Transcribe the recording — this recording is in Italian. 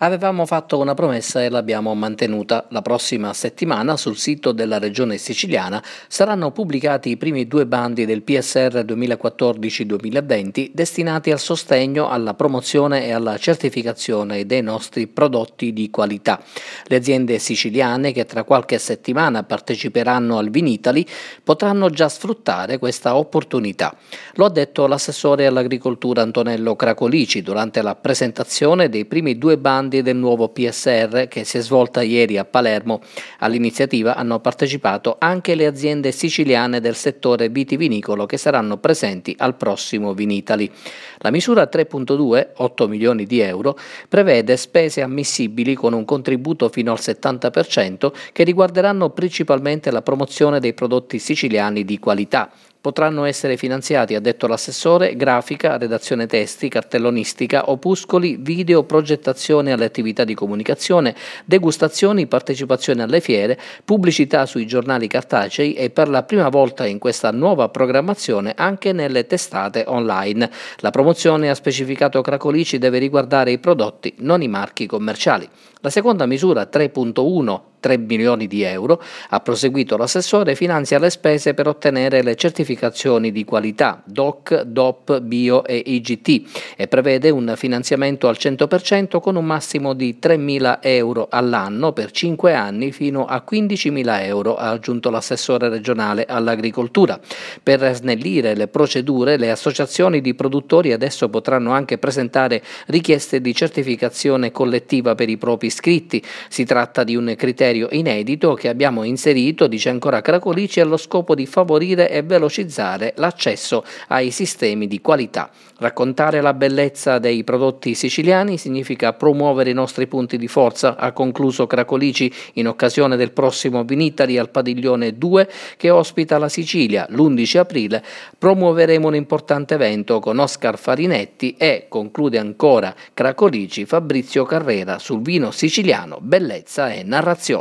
Avevamo fatto una promessa e l'abbiamo mantenuta. La prossima settimana sul sito della Regione siciliana saranno pubblicati i primi due bandi del PSR 2014-2020 destinati al sostegno, alla promozione e alla certificazione dei nostri prodotti di qualità. Le aziende siciliane che tra qualche settimana parteciperanno al Vinitali potranno già sfruttare questa opportunità. Lo ha detto l'assessore all'agricoltura Antonello Cracolici durante la presentazione dei primi due bandi bandi del nuovo PSR che si è svolta ieri a Palermo. All'iniziativa hanno partecipato anche le aziende siciliane del settore vitivinicolo che saranno presenti al prossimo Vinitali. La misura 3.2, 8 milioni di euro, prevede spese ammissibili con un contributo fino al 70% che riguarderanno principalmente la promozione dei prodotti siciliani di qualità, potranno essere finanziati, ha detto l'assessore, grafica, redazione testi, cartellonistica, opuscoli, video, progettazione alle attività di comunicazione, degustazioni, partecipazione alle fiere, pubblicità sui giornali cartacei e per la prima volta in questa nuova programmazione anche nelle testate online. La promozione, ha specificato Cracolici, deve riguardare i prodotti, non i marchi commerciali. La seconda misura 3.1 3 milioni di euro, ha proseguito l'assessore, finanzia le spese per ottenere le certificazioni di qualità DOC, DOP, Bio e IGT e prevede un finanziamento al 100% con un massimo di 3.000 euro all'anno per 5 anni fino a 15.000 euro, ha aggiunto l'assessore regionale all'agricoltura. Per snellire le procedure, le associazioni di produttori adesso potranno anche presentare richieste di certificazione collettiva per i propri iscritti. Si tratta di un criterio criterio inedito che abbiamo inserito, dice ancora Cracolici, allo scopo di favorire e velocizzare l'accesso ai sistemi di qualità. Raccontare la bellezza dei prodotti siciliani significa promuovere i nostri punti di forza, ha concluso Cracolici in occasione del prossimo Vinitari al padiglione 2 che ospita la Sicilia l'11 aprile. Promuoveremo un importante evento con Oscar Farinetti e, conclude ancora Cracolici, Fabrizio Carrera sul vino siciliano, bellezza e narrazione.